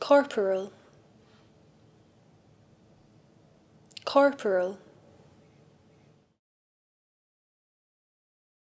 corporal corporal